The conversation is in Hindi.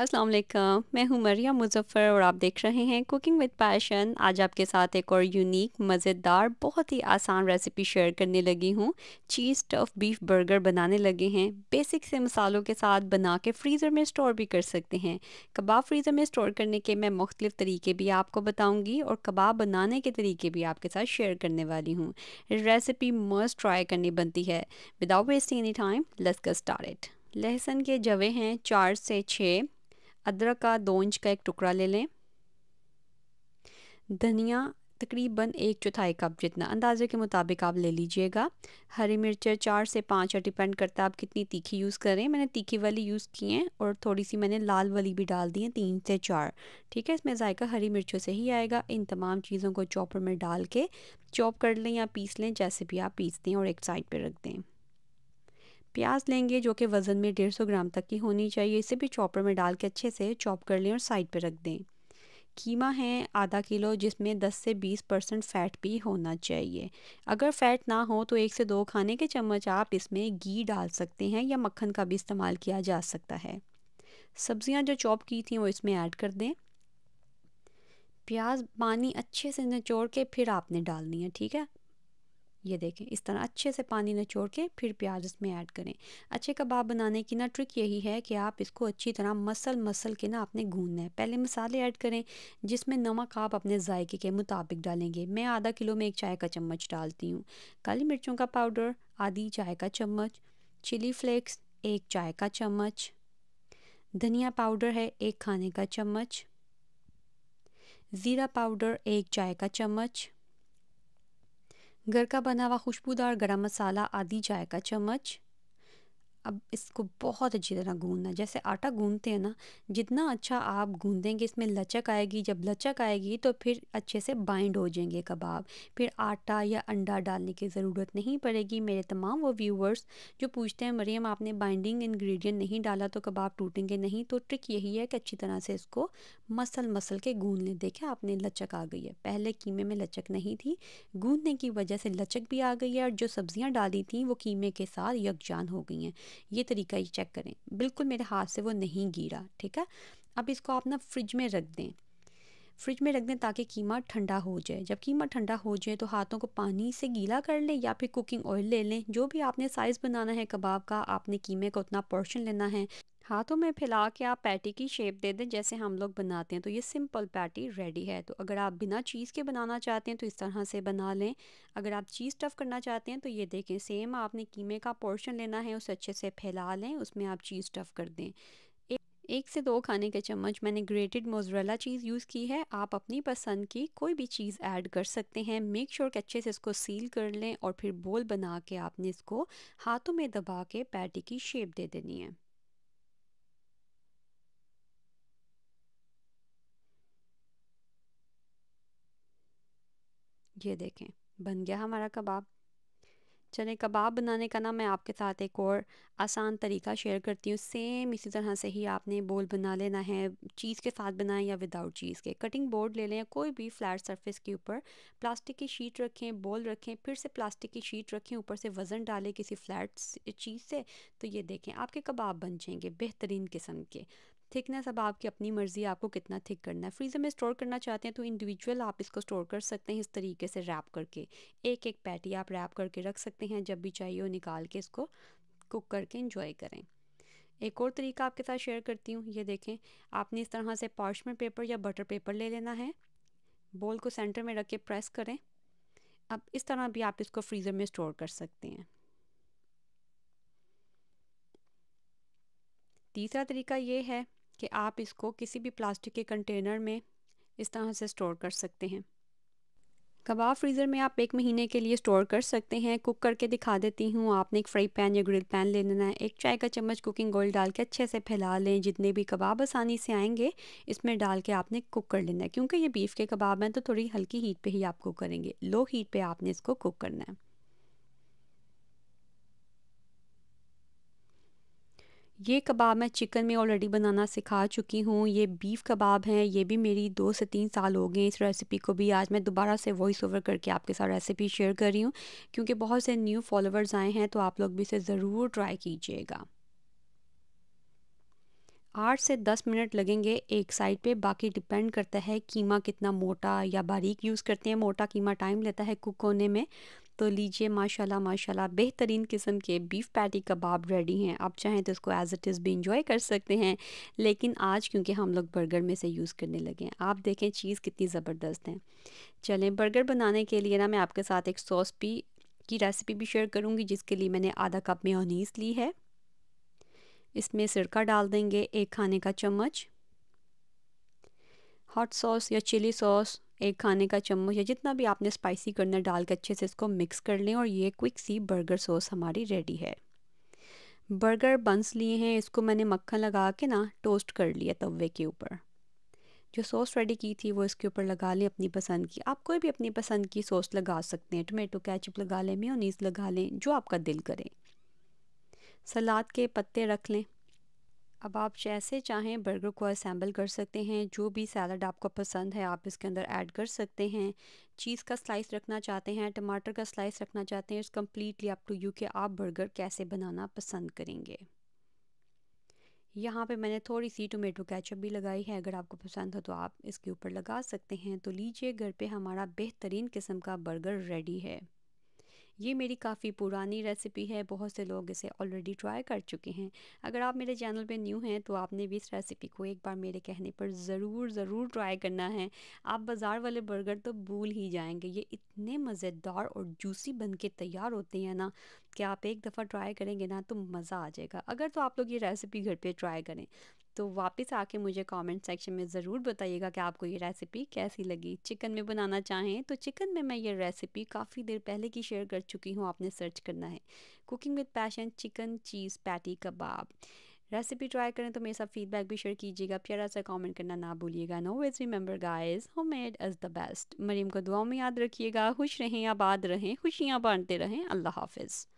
अस्सलाम वालेकुम मैं हूं मरिया मुजफ़र और आप देख रहे हैं कुकिंग विद पैशन आज आपके साथ एक और यूनिक मज़ेदार बहुत ही आसान रेसिपी शेयर करने लगी हूं चीज़ स्टफ बीफ बर्गर बनाने लगे हैं बेसिक से मसालों के साथ बना के फ्रीज़र में स्टोर भी कर सकते हैं कबाब फ्रीज़र में स्टोर करने के मैं मुख्तलिफ़ तरीके भी आपको बताऊँगी और कबाब बनाने के तरीके भी आपके साथ शेयर करने वाली हूँ रेसिपी मस्ट ट्राई करनी बनती है without wasting any time let's get started लहसुन के जवे हैं चार से छः अदरक का दो इंच का एक टुकड़ा ले लें धनिया तकरीबन एक चौथाई कप जितना अंदाजे के मुताबिक आप ले लीजिएगा हरी मिर्च चार से पाँच और डिपेंड करता है आप कितनी तीखी यूज़ करें मैंने तीखी वाली यूज़ की हैं और थोड़ी सी मैंने लाल वाली भी डाल दी है तीन से चार ठीक है इसमें जायका हरी मिर्चों से ही आएगा इन तमाम चीज़ों को चॉपर में डाल के चॉप कर लें या पीस लें जैसे भी आप पीसते हैं और एक साइड पर रख दें प्याज लेंगे जो कि वज़न में डेढ़ सौ ग्राम तक की होनी चाहिए इसे भी चॉपर में डाल के अच्छे से चॉप कर लें और साइड पर रख दें कीमा है आधा किलो जिसमें 10 से 20 परसेंट फ़ैट भी होना चाहिए अगर फ़ैट ना हो तो एक से दो खाने के चम्मच आप इसमें घी डाल सकते हैं या मक्खन का भी इस्तेमाल किया जा सकता है सब्जियां जो चॉप की थी वो इसमें ऐड कर दें प्याज पानी अच्छे से निचोड़ के फिर आपने डालनी है ठीक है ये देखें इस तरह अच्छे से पानी निचोड़ के फिर प्याज इसमें ऐड करें अच्छे कबाब बनाने की ना ट्रिक यही है कि आप इसको अच्छी तरह मसल मसल के ना आपने गूंदना है पहले मसाले ऐड करें जिसमें नमक आप अपने जायके के मुताबिक डालेंगे मैं आधा किलो में एक चाय का चम्मच डालती हूँ काली मिर्चों का पाउडर आधी चाय का चम्मच चिली फ्लेक्स एक चाय का चम्मच धनिया पाउडर है एक खाने का चम्मच ज़ीरा पाउडर एक चाय का चम्मच घर का बना हुआ खुशबूदार गरम मसाला आदि चाय का चम्मच अब इसको बहुत अच्छी तरह गूंदना जैसे आटा गूंदते हैं ना जितना अच्छा आप गूंदेंगे इसमें लचक आएगी जब लचक आएगी तो फिर अच्छे से बाइंड हो जाएंगे कबाब फिर आटा या अंडा डालने की ज़रूरत नहीं पड़ेगी मेरे तमाम वो व्यूवर्स जो पूछते हैं मरियम आपने बाइंडिंग इन्ग्रीडियंट नहीं डाला तो कबाब टूटेंगे नहीं तो ट्रिक यही है कि अच्छी तरह से इसको मसल मसल के गूंद लें देखें आपने लचक आ गई है पहले कीमे में लचक नहीं थी गूंदने की वजह से लचक भी आ गई है और जो सब्ज़ियाँ डाली थी वो कीमे के साथ यकजान हो गई हैं ये तरीका ही चेक करें बिल्कुल मेरे हाथ से वो नहीं गिरा ठीक है अब इसको आप ना फ्रिज में रख दें फ्रिज में रख दें ताकि कीमा ठंडा हो जाए जब कीमा ठंडा हो जाए तो हाथों को पानी से गीला कर लें या फिर कुकिंग ऑयल ले लें जो भी आपने साइज़ बनाना है कबाब का आपने कीमे का उतना पोर्शन लेना है हाथों तो में फैला के आप पैटी की शेप दे दें जैसे हम लोग बनाते हैं तो ये सिंपल पैटी रेडी है तो अगर आप बिना चीज़ के बनाना चाहते हैं तो इस तरह से बना लें अगर आप चीज़ टफ़ करना चाहते हैं तो ये देखें सेम आपने कीमे का पोर्शन लेना है उसे अच्छे से फैला लें उसमें आप चीज़ टफ़ कर दें एक से दो खाने के चम्मच मैंने ग्रेटेड मोजरेला चीज़ यूज़ की है आप अपनी पसंद की कोई भी चीज़ ऐड कर सकते हैं मेक श्योर sure कि अच्छे से इसको सील कर लें और फिर बोल बना के आपने इसको हाथों में दबा के पैटी की शेप दे देनी है ये देखें बन गया हमारा कबाब चले कबाब बनाने का ना मैं आपके साथ एक और आसान तरीका शेयर करती हूँ सेम इसी तरह से ही आपने बोल बना लेना है चीज़ के साथ बनाएं या विदाउट चीज़ के कटिंग बोर्ड ले लें या कोई भी फ्लैट सरफेस के ऊपर प्लास्टिक की शीट रखें बोल रखें फिर से प्लास्टिक की शीट रखें ऊपर से वज़न डालें किसी फ्लैट चीज़ से तो ये देखें आपके कबाब बन जाएंगे बेहतरीन किस्म के थिकनेस अब आपकी अपनी मर्जी आपको कितना थिक करना है फ्रीज़र में स्टोर करना चाहते हैं तो इंडिविजुअल आप इसको स्टोर कर सकते हैं इस तरीके से रैप करके एक एक पैटी आप रैप करके रख सकते हैं जब भी चाहिए वो निकाल के इसको कुक करके इंजॉय करें एक और तरीका आपके साथ शेयर करती हूँ ये देखें आपने इस तरह से पार्चमेंट पेपर या बटर पेपर ले लेना है बोल को सेंटर में रख के प्रेस करें अब इस तरह भी आप इसको फ्रीज़र में स्टोर कर सकते हैं तीसरा तरीका ये है कि आप इसको किसी भी प्लास्टिक के कंटेनर में इस तरह से स्टोर कर सकते हैं कबाब फ्रीज़र में आप एक महीने के लिए स्टोर कर सकते हैं कुक करके दिखा देती हूँ आपने एक फ्राई पैन या ग्रिल पैन ले लेना है एक चाय का चम्मच कुकिंग ऑयल डाल के अच्छे से फैला लें जितने भी कबाब आसानी से आएंगे इसमें डाल के आपने कुक कर लेना है क्योंकि ये बीफ के कबाब हैं तो थोड़ी हल्की हीट पे ही आप कुक करेंगे लो हीट पर आपने इसको कुक करना है ये कबाब मैं चिकन में ऑलरेडी बनाना सिखा चुकी हूँ ये बीफ कबाब हैं ये भी मेरी दो से तीन साल हो गए इस रेसिपी को भी आज मैं दोबारा से वॉइस ओवर करके आपके साथ रेसिपी शेयर कर रही हूँ क्योंकि बहुत से न्यू फॉलोअर्स आए हैं तो आप लोग भी इसे ज़रूर ट्राई कीजिएगा आठ से दस मिनट लगेंगे एक साइड पे बाकी डिपेंड करता है कीमा कितना मोटा या बारीक यूज़ करते हैं मोटा कीमा टाइम लेता है कुक होने में तो लीजिए माशाल्लाह माशाल्लाह बेहतरीन किस्म के बीफ पैटी कबाब रेडी हैं आप चाहें तो इसको एज़ इट इज़ भी इंजॉय कर सकते हैं लेकिन आज क्योंकि हम लोग बर्गर में से यूज़ करने लगे हैं आप देखें चीज़ कितनी ज़बरदस्त है चलें बर्गर बनाने के लिए ना मैं आपके साथ एक सॉस भी की रेसिपी भी शेयर करूँगी जिसके लिए मैंने आधा कप मेयोनीज़ ली है इसमें सिरका डाल देंगे एक खाने का चम्मच हॉट सॉस या चिली सॉस एक खाने का चम्मच या जितना भी आपने स्पाइसी करना डाल के अच्छे से इसको मिक्स कर लें और ये क्विक सी बर्गर सॉस हमारी रेडी है बर्गर बंस लिए हैं इसको मैंने मक्खन लगा के ना टोस्ट कर लिया तवे के ऊपर जो सॉस रेडी की थी वो इसके ऊपर लगा लें अपनी पसंद की आप कोई भी अपनी पसंद की सॉस लगा सकते हैं टोमेटो कैचअप लगा लें मेयोनीज़ लगा लें जो आपका दिल करे सलाद के पत्ते रख लें अब आप जैसे चाहें बर्गर को असम्बल कर सकते हैं जो भी सैलड आपको पसंद है आप इसके अंदर ऐड कर सकते हैं चीज़ का स्लाइस रखना चाहते हैं टमाटर का स्लाइस रखना चाहते हैं इस कम्प्लीटली अप टू यू कि आप बर्गर कैसे बनाना पसंद करेंगे यहाँ पे मैंने थोड़ी सी टोमेटो केचप भी लगाई है अगर आपको पसंद हो तो आप इसके ऊपर लगा सकते हैं तो लीजिए घर पे हमारा बेहतरीन किस्म का बर्गर रेडी है ये मेरी काफ़ी पुरानी रेसिपी है बहुत से लोग इसे ऑलरेडी ट्राई कर चुके हैं अगर आप मेरे चैनल पे न्यू हैं तो आपने भी इस रेसिपी को एक बार मेरे कहने पर ज़रूर ज़रूर ट्राई करना है आप बाज़ार वाले बर्गर तो भूल ही जाएंगे ये इतने मज़ेदार और जूसी बन के तैयार होते हैं ना कि आप एक दफ़ा ट्राई करेंगे ना तो मज़ा आ जाएगा अगर तो आप लोग ये रेसिपी घर पे ट्राई करें तो वापस आके मुझे कमेंट सेक्शन में ज़रूर बताइएगा कि आपको ये रेसिपी कैसी लगी चिकन में बनाना चाहें तो चिकन में मैं ये रेसिपी काफ़ी देर पहले की शेयर कर चुकी हूँ आपने सर्च करना है cooking with passion chicken cheese patty कबाब रेसिपी ट्राई करें तो मेरे साथ फीडबैक भी शेयर कीजिएगा प्यारा सा कमेंट करना ना भूलिएगा नो वेज remember guys home made is the best Maryam को दुआओं में याद रखिएगा खुश रहें आबाद रहें खुशियाँ बांटते रहें अल्लाह हाफिज़